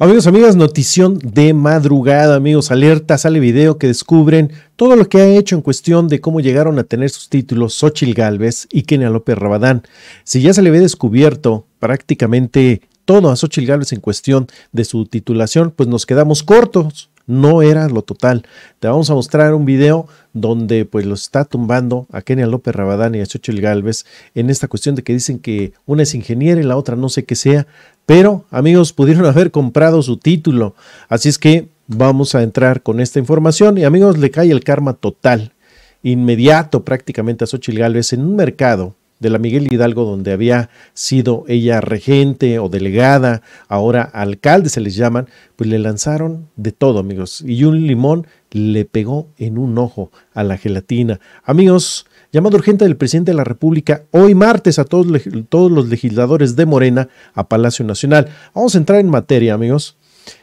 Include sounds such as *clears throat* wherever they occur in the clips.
Amigos, amigas, notición de madrugada, amigos, alerta, sale video que descubren todo lo que ha hecho en cuestión de cómo llegaron a tener sus títulos Xochil Galvez y Kenia López Rabadán. Si ya se le ve descubierto prácticamente todo a Xochil Galvez en cuestión de su titulación, pues nos quedamos cortos no era lo total. Te vamos a mostrar un video donde pues lo está tumbando a Kenia López Rabadán y a Xochitl Galvez en esta cuestión de que dicen que una es ingeniera y la otra no sé qué sea. Pero, amigos, pudieron *laughs* haber comprado su título. Así es que vamos a entrar con esta información. Y, amigos, le cae el karma total, inmediato prácticamente a Xochitl Gálvez en un mercado de la Miguel Hidalgo, donde había sido ella regente o delegada, ahora alcalde se les llaman, pues le lanzaron de todo, amigos. Y un limón le pegó en un ojo a la gelatina. Amigos, Llamado urgente del presidente de la República hoy martes a todos, todos los legisladores de Morena a Palacio Nacional. Vamos a entrar en materia, amigos.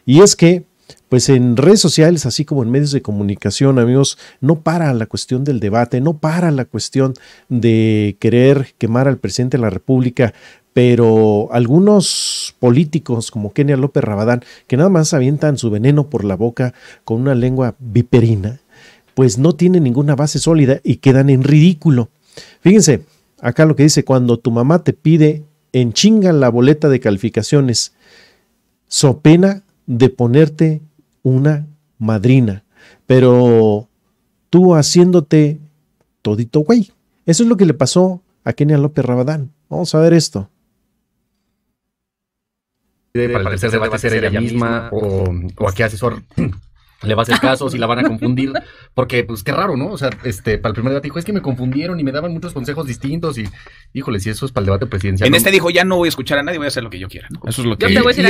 Y es que pues en redes sociales, así como en medios de comunicación, amigos, no para la cuestión del debate, no para la cuestión de querer quemar al presidente de la República, pero algunos políticos como Kenia López Rabadán, que nada más avientan su veneno por la boca con una lengua viperina, pues no tienen ninguna base sólida y quedan en ridículo. Fíjense, acá lo que dice, cuando tu mamá te pide en chinga la boleta de calificaciones, so pena de ponerte una madrina, pero tú haciéndote todito güey. Eso es lo que le pasó a Kenia López Rabadán. Vamos a ver esto. Para parecer tercer ser ella misma o, o a qué asesor le va a hacer caso, si la van a confundir, porque pues qué raro, ¿no? O sea, este, para el primer debate dijo, es que me confundieron y me daban muchos consejos distintos y, híjole, si eso es para el debate presidencial. En este dijo, ya no voy a escuchar a nadie, voy a hacer lo que yo quiera. Eso es lo que... Yo te voy a decir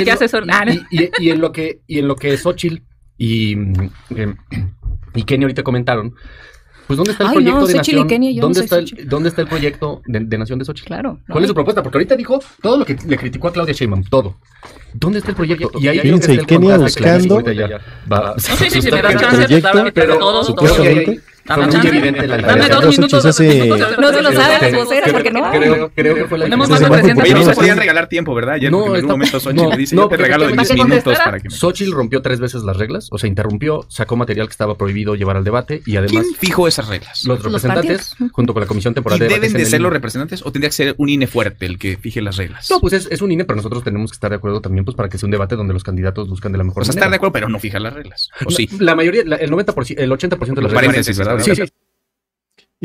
ah, y, y, en lo que, y en lo que Xochitl y, em, *clears throat* y Kenny ahorita comentaron, pues ¿dónde está el proyecto de Nación? ¿Dónde, está el, ¿Dónde está el proyecto de, Nación de Xochitl? Claro. ¿Cuál es su propuesta? Porque ahorita dijo todo lo que le criticó a Claudia Sheinbaum, todo. ¿Dónde está el proyecto? Y ahí Fíjense, Kenia buscando. Va, no sé si se me da chance de hablar, pero todos, Dame, muy evidente Dame dos minutos. No se lo saben las voceras porque no. Creo, creo que fue la Tenemos más de 300 podían regalar tiempo, ¿verdad? Ayer no, en un momento Xochitl le dice, yo te regalo 10 minutos para que me... Xochitl rompió tres veces las reglas, o sea, interrumpió, sacó material que estaba prohibido llevar al debate y además... ¿Quién esas reglas? Los representantes, junto con la comisión temporal de deben de ser los representantes o tendría que ser un INE fuerte el que fije las reglas? No, pues es un INE, pero nosotros tenemos que estar de acuerdo también pues para que sea un debate donde los candidatos buscan de la mejor manera. O sea, estar de acuerdo, pero no fijar las reglas, sí? La mayoría, el 90%, el 80% de las reglas sí, sí.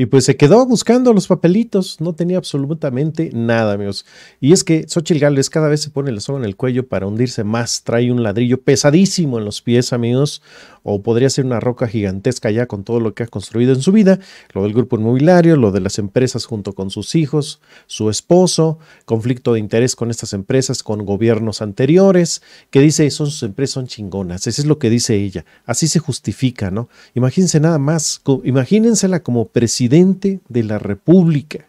Y pues se quedó buscando los papelitos, no tenía absolutamente nada, amigos. Y es que Xochitl Gales cada vez se pone la soga en el cuello para hundirse más, trae un ladrillo pesadísimo en los pies, amigos, o podría ser una roca gigantesca ya con todo lo que ha construido en su vida, lo del grupo inmobiliario, lo de las empresas junto con sus hijos, su esposo, conflicto de interés con estas empresas, con gobiernos anteriores, que dice, son sus empresas, son chingonas, eso es lo que dice ella, así se justifica, ¿no? Imagínense nada más, imagínensela como presidente de la República.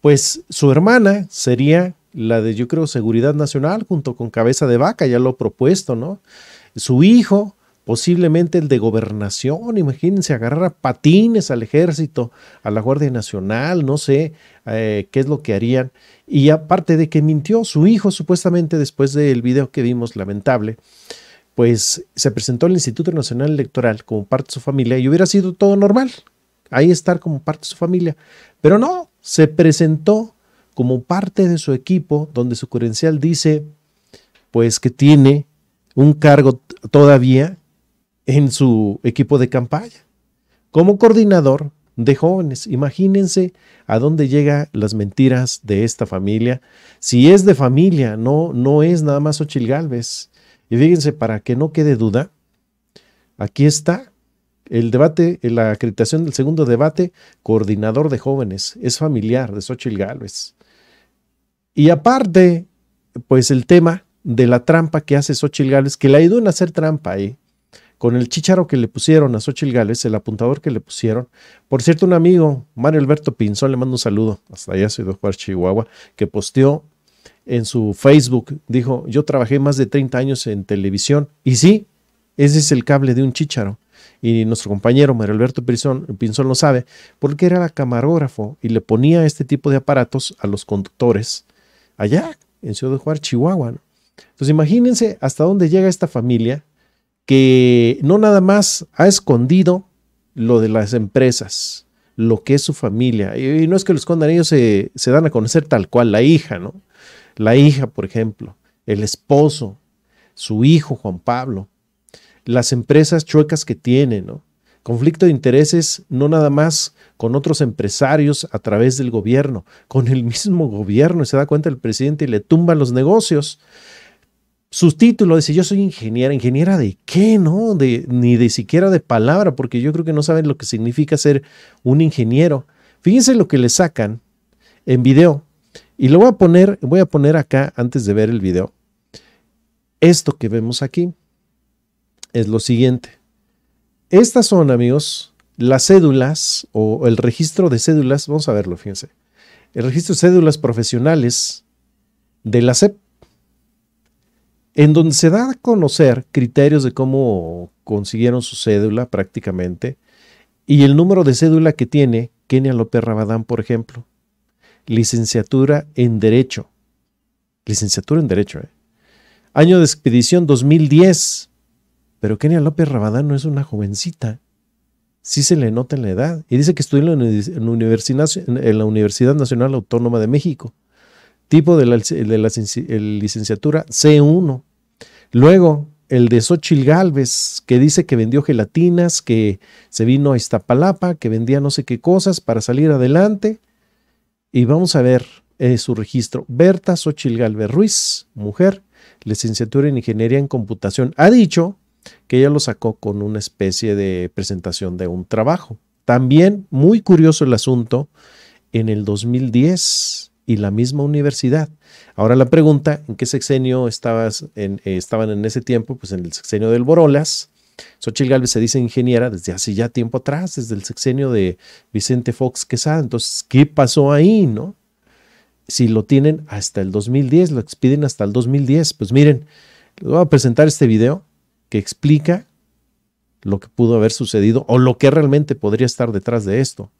Pues su hermana sería la de, yo creo, Seguridad Nacional, junto con Cabeza de Vaca, ya lo propuesto, ¿no? Su hijo, posiblemente el de gobernación, imagínense, agarrar patines al ejército, a la Guardia Nacional, no sé eh, qué es lo que harían. Y aparte de que mintió su hijo, supuestamente después del video que vimos, lamentable, pues se presentó al Instituto Nacional Electoral como parte de su familia y hubiera sido todo normal, ahí estar como parte de su familia. Pero no, se presentó como parte de su equipo, donde su credencial dice, pues que tiene un cargo todavía en su equipo de campaña, como coordinador de jóvenes. Imagínense a dónde llegan las mentiras de esta familia. Si es de familia, no, no es nada más Ochil Galvez. Y fíjense, para que no quede duda, aquí está el debate, eh, la acreditación del segundo debate, coordinador de jóvenes, es familiar de Xochitl Gálvez. Y aparte, pues el tema de la trampa que hace Xochitl Gálvez, que le ayudó a hacer trampa ahí, eh, con el chicharo que le pusieron a Xochitl Gálvez, el apuntador que le pusieron. Por cierto, un amigo, Mario Alberto Pinzón, le mando un saludo, hasta allá soy de Juárez, Chihuahua, que posteó en su Facebook, dijo, yo trabajé más de 30 años en televisión, y sí, ese es el cable de un chicharo Y nuestro compañero Mario Alberto Pinzón, Pinzón lo sabe, porque era camarógrafo y le ponía este tipo de aparatos a los conductores allá en Ciudad de Juárez, Chihuahua. Entonces imagínense hasta dónde llega esta familia que no nada más ha escondido lo de las empresas, lo que es su familia. Y, no es que lo escondan, ellos se, se dan a conocer tal cual, la hija, ¿no? La hija, por ejemplo, el esposo, su hijo Juan Pablo, las empresas chuecas que tiene, ¿no? Conflicto de intereses no nada más con otros empresarios a través del gobierno, con el mismo gobierno, se da cuenta el presidente y le tumba los negocios. Sus títulos, dice, yo soy ingeniera, ingeniera de qué, ¿no? De, ni de siquiera de palabra, porque yo creo que no saben lo que significa ser un ingeniero. Fíjense lo que le sacan en video. Y lo voy a poner, voy a poner acá antes de ver el video. Esto que vemos aquí es lo siguiente. Estas son, amigos, las cédulas o el registro de cédulas, vamos a verlo, fíjense. El registro de cédulas profesionales de la CEP, en donde se da a conocer criterios de cómo consiguieron su cédula prácticamente y el número de cédula que tiene Kenia López Rabadán, por ejemplo. Licenciatura en Derecho. Licenciatura en Derecho, ¿eh? Año de expedición 2010. Pero Kenia López Rabadán no es una jovencita. Sí se le nota en la edad. Y dice que estudió en la, Universidad, Nacional Autónoma de México. Tipo de la, licenciatura C1. Luego, el de Xochil Galvez, que dice que vendió gelatinas, que se vino a Iztapalapa, que vendía no sé qué cosas para salir adelante. Y vamos a ver eh, su registro. Berta Xochil Galvez Ruiz, mujer, licenciatura en Ingeniería en Computación. Ha dicho que ella lo sacó con una especie de presentación de un trabajo. También muy curioso el asunto, en el 2010 y la misma universidad. Ahora la pregunta, ¿en qué sexenio estabas eh, estaban en ese tiempo? Pues en el sexenio del Borolas. Xochitl Gálvez se dice ingeniera desde hace ya tiempo atrás, desde el sexenio de Vicente Fox Quesada. Entonces, ¿qué pasó ahí, no? Si lo tienen hasta el 2010, lo expiden hasta el 2010. Pues miren, les voy a presentar este video que explica lo que pudo haber sucedido o lo que realmente podría estar detrás de esto.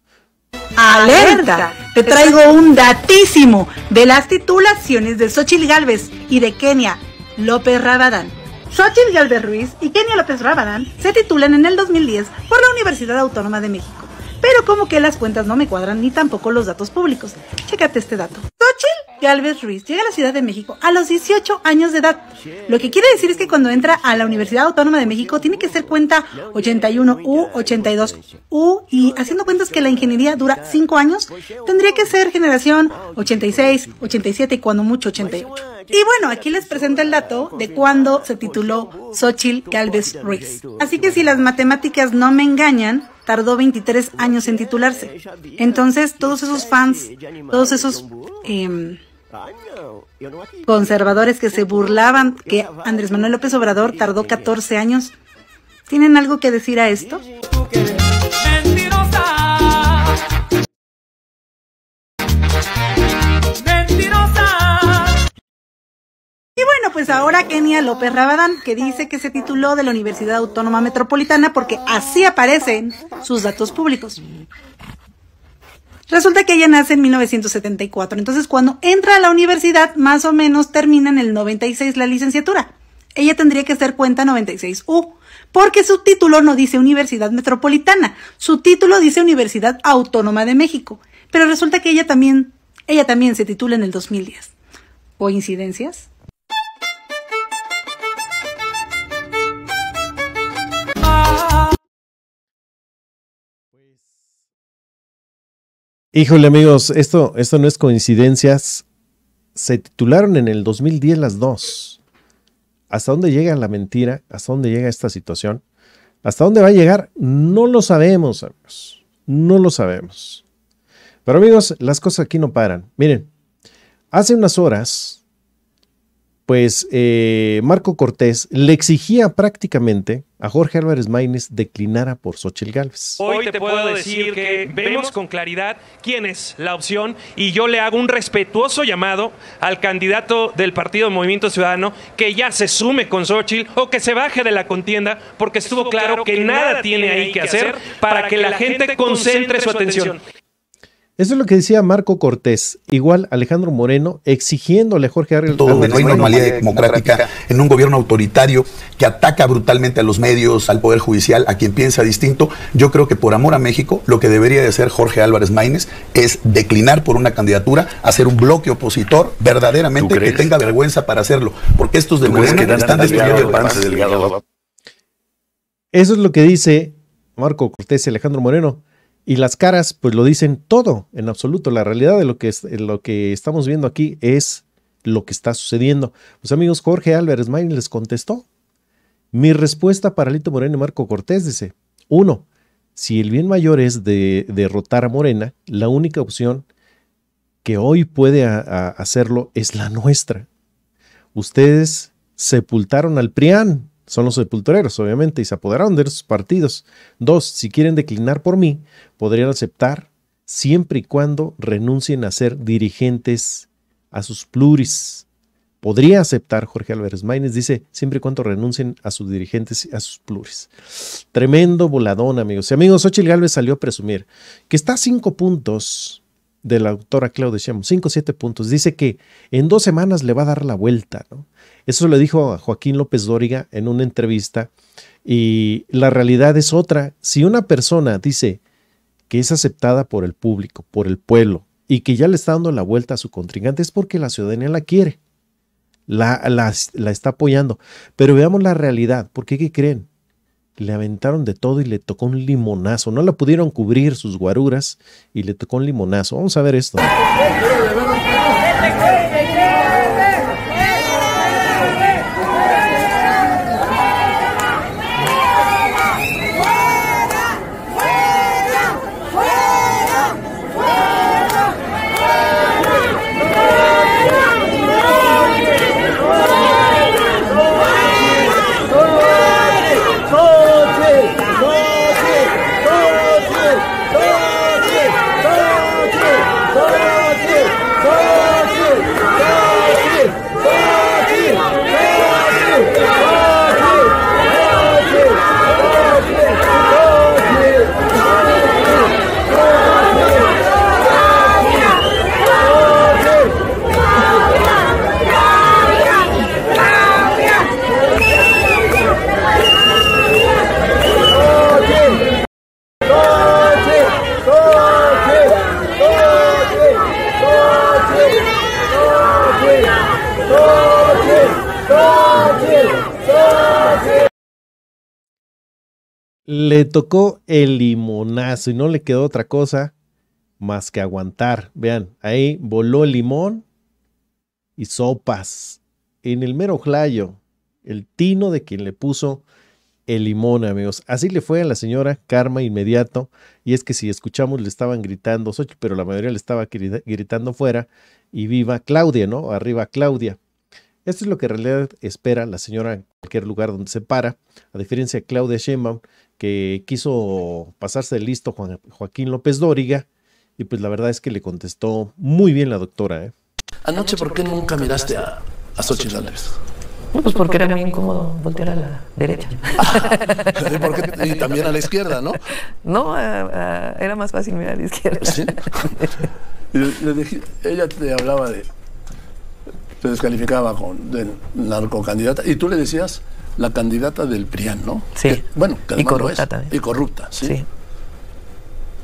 ¡Alerta! Te traigo un datísimo de las titulaciones de Xochitl Galvez y de Kenia López Rabadán. Xochitl Galvez Ruiz y Kenia López Rabadán se titulan en el 2010 por la Universidad Autónoma de México pero como que las cuentas no me cuadran ni tampoco los datos públicos. Chécate este dato. Xochitl Galvez Ruiz llega a la Ciudad de México a los 18 años de edad. Lo que quiere decir es que cuando entra a la Universidad Autónoma de México tiene que ser cuenta 81 U, 82 U y haciendo cuentas que la ingeniería dura 5 años, tendría que ser generación 86, 87 y cuando mucho 88. Y bueno, aquí les presento el dato de cuando se tituló Xochitl Galvez Ruiz. Así que si las matemáticas no me engañan, tardó 23 años en titularse. Entonces, todos esos fans, todos esos em, conservadores que se burlaban que Andrés Manuel López Obrador tardó 14 años, ¿tienen algo que decir a esto? Pues ahora Kenia López Rabadán, que dice que se tituló de la Universidad Autónoma Metropolitana porque así aparecen sus datos públicos. Resulta que ella nace en 1974, entonces cuando entra a la universidad más o menos termina en el 96 la licenciatura. Ella tendría que ser cuenta 96U, porque su título no dice Universidad Metropolitana, su título dice Universidad Autónoma de México, pero resulta que ella también, ella también se titula en el 2010. ¿Coincidencias? Híjole amigos, esto, esto no es coincidencias. Se titularon en el 2010 las dos. ¿Hasta dónde llega la mentira? ¿Hasta dónde llega esta situación? ¿Hasta dónde va a llegar? No lo sabemos, amigos. No lo sabemos. Pero amigos, las cosas aquí no paran. Miren, hace unas horas, pues eh, Marco Cortés le exigía prácticamente a Jorge Álvarez Maínez declinara por Xochitl Gálvez. Hoy te puedo decir que vemos con claridad quién es la opción y yo le hago un respetuoso llamado al candidato del Partido Movimiento Ciudadano que ya se sume con Xochitl o que se baje de la contienda porque estuvo claro que nada tiene ahí que hacer para que la gente concentre su atención. Eso es lo que decía Marco Cortés, igual Alejandro Moreno, exigiéndole a Jorge Álvarez Todo no hay normalidad democrática en un gobierno autoritario que ataca brutalmente a los medios, al Poder Judicial, a quien piensa distinto. Yo creo que por amor a México, lo que debería de hacer Jorge Álvarez Maínez es declinar por una candidatura, hacer un bloque opositor verdaderamente que tenga vergüenza para hacerlo. Porque estos de están destruyendo el país. Eso es lo que dice Marco Cortés y Alejandro Moreno. Y las caras, pues lo dicen todo, en absoluto. La realidad de lo que, es, eh, lo que estamos viendo aquí es lo que está sucediendo. Pues amigos, Jorge Álvarez Main les contestó. Mi respuesta para Lito Moreno y Marco Cortés dice, uno, si el bien mayor es derrotar a Morena, la única opción que hoy puede hacerlo es la nuestra. Ustedes sepultaron al Prián son los sepultureros, obviamente, y se apoderaron de sus partidos. Dos, si quieren declinar por mí, podrían aceptar siempre y cuando renuncien a ser dirigentes a sus pluris. Podría aceptar, Jorge Álvarez Maínez dice, siempre y cuando renuncien a sus dirigentes y a sus pluris. Tremendo voladón, amigos. Y amigos, Ochil Galvez salió a presumir que está a cinco puntos de la autora Claudia Sheinbaum, 5 o 7 puntos. Dice que en dos semanas le va a dar la vuelta. ¿no? Eso le dijo a Joaquín López Dóriga en una entrevista. Y la realidad es otra. Si una persona dice que es aceptada por el público, por el pueblo, y que ya le está dando la vuelta a su contrincante, es porque la ciudadanía la quiere, la, la, la está apoyando. Pero veamos la realidad, porque ¿qué creen? le aventaron de todo y le tocó un limonazo. No la pudieron cubrir sus guaruras y le tocó un limonazo. Vamos a ver esto. le tocó el limonazo y no le quedó otra cosa más que aguantar. Vean, ahí voló el limón y sopas. En el mero jlayo, el tino de quien le puso el limón, amigos. Así le fue a la señora Karma inmediato. Y es que si escuchamos, le estaban gritando, pero la mayoría le estaba gritando fuera. Y viva Claudia, ¿no? Arriba Claudia. Esto es lo que en realidad espera la señora en cualquier lugar donde se para. A diferencia de Claudia Sheinbaum, que quiso pasarse de listo Juan, Joaquín López Dóriga y pues la verdad es que le contestó muy bien la doctora. ¿eh? Anoche, ¿por qué nunca miraste a, a Xochitl Pues porque era muy incómodo voltear a la derecha. *laughs* ¿Y, también a la izquierda, ¿no? No, era más fácil mirar a la izquierda. *laughs* ella te hablaba de. Te descalificaba con, de narcocandidata. Y tú le decías, la candidata del PRIAN, ¿no? Sí. bueno, y corrupta también. Y corrupta, ¿sí?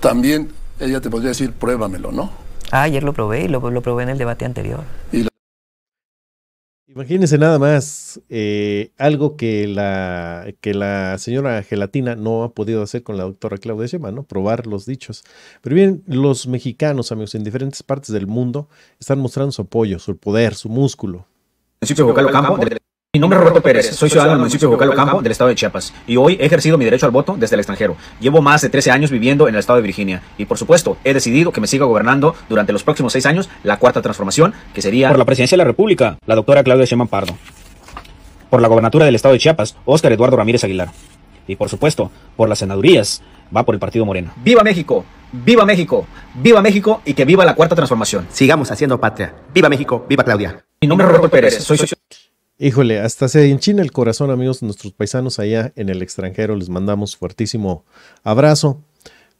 También ella te podría decir, pruébamelo, ¿no? Ah, ayer lo probé y lo, probé en el debate anterior. Y Imagínense nada más eh, algo que la, que la señora Gelatina no ha podido hacer con la doctora Claudia Sheinbaum, ¿no? Probar los dichos. Pero bien, los mexicanos, amigos, en diferentes partes del mundo están mostrando su apoyo, su poder, su músculo. Mi nombre es Roberto Pérez, soy ciudadano del municipio de Campo, del estado de Chiapas, y hoy he ejercido mi derecho al voto desde el extranjero. Llevo más de 13 años viviendo en el estado de Virginia, y por supuesto he decidido que me siga gobernando durante los próximos 6 años la cuarta transformación, que sería... Por la presidencia de la República, la doctora Claudia Sheinbaum Pardo. Por la gobernatura del estado de Chiapas, Oscar Eduardo Ramírez Aguilar. Y por supuesto, por las senadurías, va por el Partido Moreno. ¡Viva México! ¡Viva México! ¡Viva México y que viva la cuarta transformación! Sigamos haciendo patria. ¡Viva México! ¡Viva Claudia! Mi nombre es Roberto Pérez, soy Híjole, hasta se enchina el corazón, amigos, nuestros paisanos allá en el extranjero. Les mandamos fuertísimo abrazo.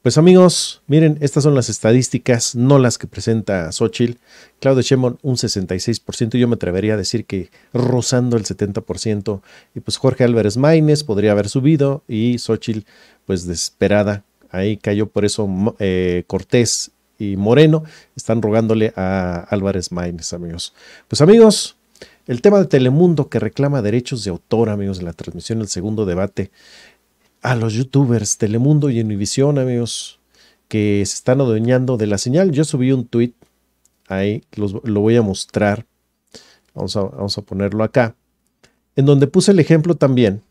Pues amigos, miren, estas son las estadísticas, no las que presenta Xochitl. Claudio Chemon un 66%, yo me atrevería a decir que rozando el 70%. Y pues Jorge Álvarez Maínez podría haber subido y Xochitl, pues desesperada, ahí cayó. Por eso eh, Cortés y Moreno están rogándole a Álvarez Maínez, amigos. Pues amigos, el tema de Telemundo que reclama derechos de autor, amigos, de la transmisión del segundo debate. A los youtubers Telemundo y Univisión, amigos, que se están adueñando de la señal. Yo subí un tweet ahí, lo voy a mostrar. Vamos a, vamos a ponerlo acá. En donde puse el ejemplo también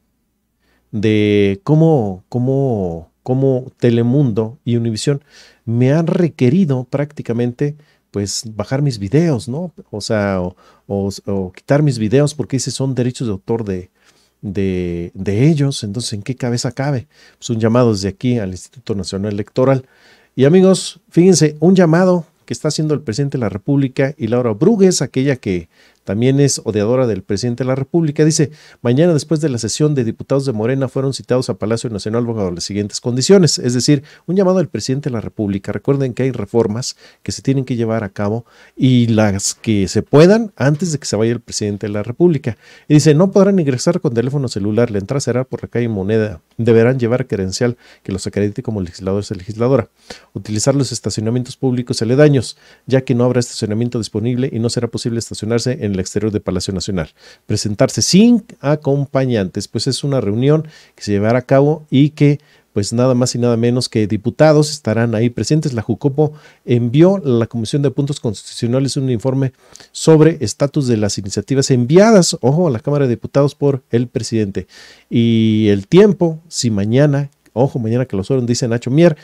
de cómo, cómo, cómo Telemundo y Univisión me han requerido prácticamente pues bajar mis videos, ¿no? O sea, o, quitar mis videos porque esos son derechos de autor de, de, de, ellos. Entonces, ¿en qué cabeza cabe? Pues un llamado desde aquí al Instituto Nacional Electoral. Y amigos, fíjense, un llamado que está haciendo el presidente de la República y Laura Brugues, aquella que también es odiadora del presidente de la República. Dice, mañana después de la sesión de diputados de Morena fueron citados a Palacio Nacional bajo las siguientes condiciones. Es decir, un llamado al presidente de la República. Recuerden que hay reformas que se tienen que llevar a cabo y las que se puedan antes de que se vaya el presidente de la República. Y dice, no podrán ingresar con teléfono celular. La entrada será por la calle Moneda. Deberán llevar credencial que los acredite como legisladores o legisladora. Utilizar los estacionamientos públicos aledaños, ya que no habrá estacionamiento disponible y no será posible estacionarse en el exterior de Palacio Nacional. Presentarse sin acompañantes, pues es una reunión que se llevará a cabo y que pues nada más y nada menos que diputados estarán ahí presentes. La Jucopo envió a la Comisión de Puntos Constitucionales un informe sobre estatus de las iniciativas enviadas, ojo, a la Cámara de Diputados por el presidente. Y el tiempo, si mañana, ojo, mañana que lo suelen, dice Nacho Mier,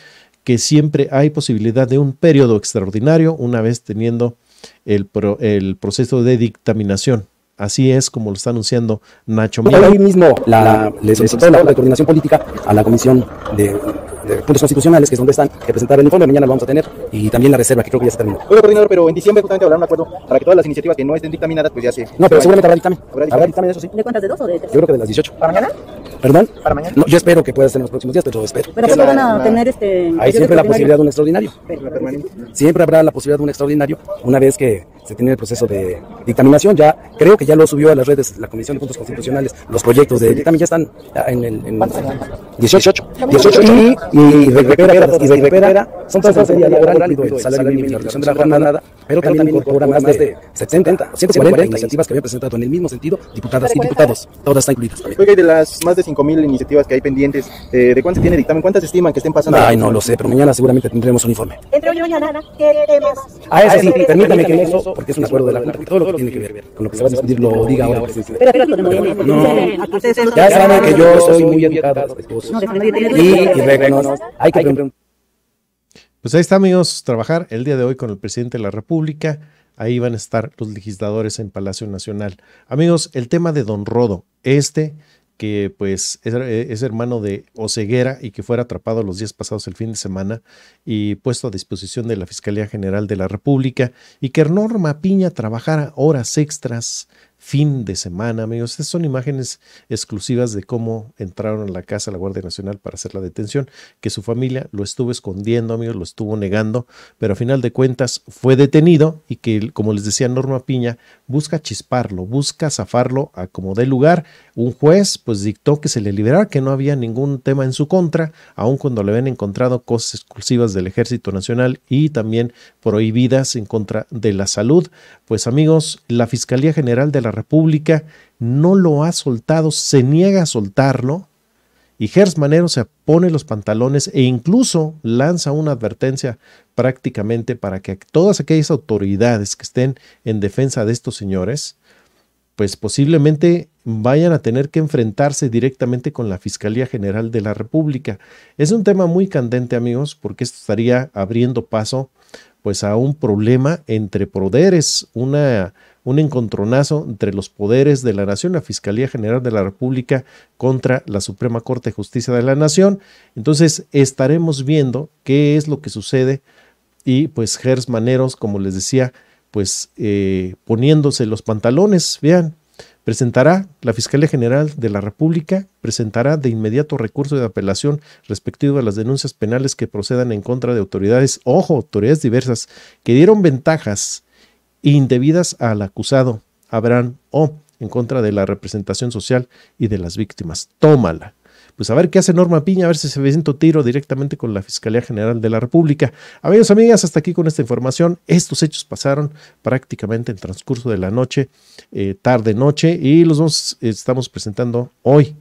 que siempre hay posibilidad de un periodo extraordinario una vez teniendo el, pro, el proceso de dictaminación. Así es como lo está anunciando Nacho y Hoy mismo la, le solicitó la coordinación política a la Comisión de puntos constitucionales, que es donde están, que presentar el informe, mañana lo vamos a tener, y también la reserva, que creo que ya se terminó. coordinador, pero en diciembre justamente habrá un acuerdo para que todas las iniciativas que no estén dictaminadas, pues ya se... No, pero seguramente habrá dictamen, habrá dictamen, habrá eso sí. ¿De cuántas, de dos o de tres? Yo creo que de las 18. ¿Para mañana? ¿Perdón? ¿Para mañana? yo espero que pueda ser en los próximos días, pero espero. ¿Pero ¿cómo van a tener este...? Hay siempre la posibilidad de un extraordinario. Siempre habrá la posibilidad de un extraordinario, una vez que se tiene el proceso de dictaminación. Ya creo que ya lo subió a las redes la Comisión de Puntos Constitucionales. Los proyectos de dictamen ya están en el en 18, 18 y, y, recupera, y recupera, son todas las de laboral, el salario mínimo y la de la jornada, pero también incorpora más de 70, 140 iniciativas que había presentado en el mismo sentido diputadas y diputados. Todas están incluidas Oiga, de las más de 5.000 iniciativas que hay pendientes, eh, ¿de cuántas tiene dictamen? ¿Cuántas estiman que estén pasando? Ay, no lo sé, pero mañana seguramente tendremos un informe. Entre hoy y mañana, ¿qué temas? Ah, eso sí, permítame que eso porque es un acuerdo de la Junta, todo lo que tiene que ver con lo que se va a discutir lo diga ahora. No, ya saben que yo soy muy educado y hay que pues ahí está, amigos, trabajar el día de hoy con el presidente de la República. Ahí van a estar los legisladores en Palacio Nacional. Amigos, el tema de Don Rodo, este que pues es, eh, hermano de Oceguera y que fuera atrapado los días pasados el fin de semana y puesto a disposición de la Fiscalía General de la República y que Norma Piña trabajara horas extras fin de semana, amigos. Estas son imágenes exclusivas de cómo entraron a la casa de la Guardia Nacional para hacer la detención, que su familia lo estuvo escondiendo, amigos, lo estuvo negando, pero a final de cuentas fue detenido y que, como les decía Norma Piña, busca chisparlo, busca zafarlo a como dé lugar un juez pues dictó que se le liberara, que no había ningún tema en su contra, aun cuando le habían encontrado cosas exclusivas del Ejército Nacional y también prohibidas en contra de la salud. Pues amigos, la Fiscalía General de la República no lo ha soltado, se niega a soltarlo. Y Gers Manero se pone los pantalones e incluso lanza una advertencia prácticamente para que todas aquellas autoridades que estén en defensa de estos señores, pues posiblemente vayan a tener que enfrentarse directamente con la Fiscalía General de la República. Es un tema muy candente, amigos, porque esto estaría abriendo paso pues a un problema entre poderes, una, un encontronazo entre los poderes de la Nación, la Fiscalía General de la República contra la Suprema Corte de Justicia de la Nación. Entonces estaremos viendo qué es lo que sucede y pues Gers Maneros, como les decía, pues eh, poniéndose los pantalones, vean, presentará la Fiscalía General de la República, presentará de inmediato recurso de apelación respectivo a las denuncias penales que procedan en contra de autoridades, ojo, autoridades diversas, que dieron ventajas indebidas al acusado, habrán O, en contra de la representación social y de las víctimas. Tómala pues a ver qué hace Norma Piña, a ver si se presenta tiro directamente con la Fiscalía General de la República. Amigos, amigas, hasta aquí con esta información. Estos hechos pasaron prácticamente en transcurso de la noche, eh, tarde noche, y los dos estamos presentando hoy.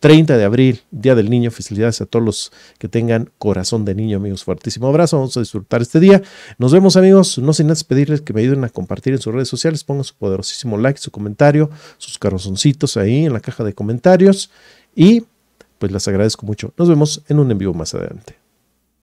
30 de abril, Día del Niño. Felicidades a todos los que tengan corazón de niño, amigos. Fuertísimo abrazo. Vamos a disfrutar este día. Nos vemos, amigos. No sin antes pedirles que me ayuden a compartir en sus redes sociales. Pongan su poderosísimo like, su comentario, sus corazoncitos ahí en la caja de comentarios. Y pues las agradezco mucho. Nos vemos en un envío más adelante.